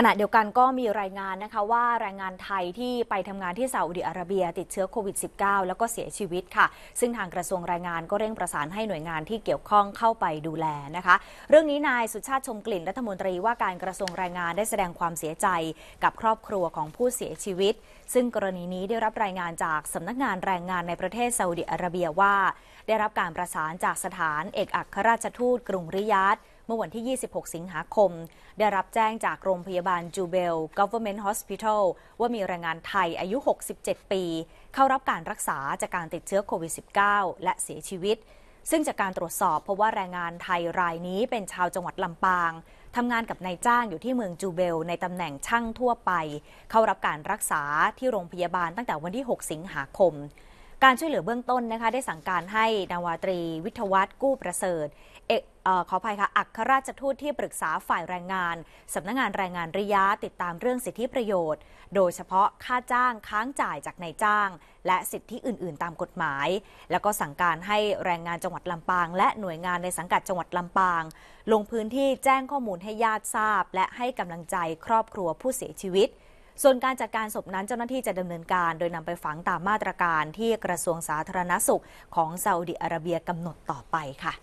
ขณะเดียวกันก็มีรายงานนะคะว่าแรงงานไทยที่ไปทำงานที่ซาอุดิอาระเบียติดเชื้อโควิด -19 แล้วก็เสียชีวิตค่ะ ซึ่งทางกระทรวงแรงงานก็เร่งประสานให้หน่วยงานที่เกี่ยวข้องเข้าไปดูแลนะคะเรื่องนี้นายสุชาติชมกลิ่นรัฐมนตรีว่าการกระทรวงแรงงานได้แสดงความเสียใจ กับครอบครัวของผู้เสียชีวิต ซึ่งกรณีนี้ได้รับรายงานจากสำนักงานแรงงานในประเทศซาอุดิอาระเบียว่า ได้รับการประสานจากสถานเอกอัครราชทูต กรุงริยาดเมื่อวันที่ 26 สิงหาคม ได้รับแจ้งจากโรงพยาบาลจูเบล Government Hospital ว่ามีแรงงานไทยอายุ 67 ปี เข้ารับการรักษาจากการติดเชื้อโควิด -19 และเสียชีวิต ซึ่งจากการตรวจสอบพบว่าแรงงานไทยรายนี้เป็นชาวจังหวัดลำปาง ทำงานกับนายจ้างอยู่ที่เมืองจูเบล ในตำแหน่งช่างทั่วไป เข้ารับการรักษาที่โรงพยาบาลตั้งแต่วันที่ 6 สิงหาคม การช่วยเหลือเบื้องต้นนะคะได้สั่งการให้นาวาตรีวิทวัตกู้ประเสริฐเอกขออภัยค่ะอัครราชทูตที่ปรึกษาฝ่ายแรงงานสำนักงงานแรงงานริยะติดตามเรื่องสิทธิประโยชน์ โดยเฉพาะค่าจ้างค้างจ่ายจากนายจ้างและสิทธิอื่น ๆ ตามกฎหมาย แล้วก็สั่งการให้แรงงานจังหวัดลำปาง และหน่วยงานในสังกัดจังหวัดลำปาง ลงพื้นที่แจ้งข้อมูลให้ญาติทราบ และให้กำลังใจครอบครัวผู้เสียชีวิต ส่วนการจัดการศพนั้นเจ้าหน้าที่จะดำเนินการ โดยนำไปฝังตามมาตรการที่กระทรวงสาธารณสุขของซาอุดิอาระเบียกำหนดต่อไปค่ะ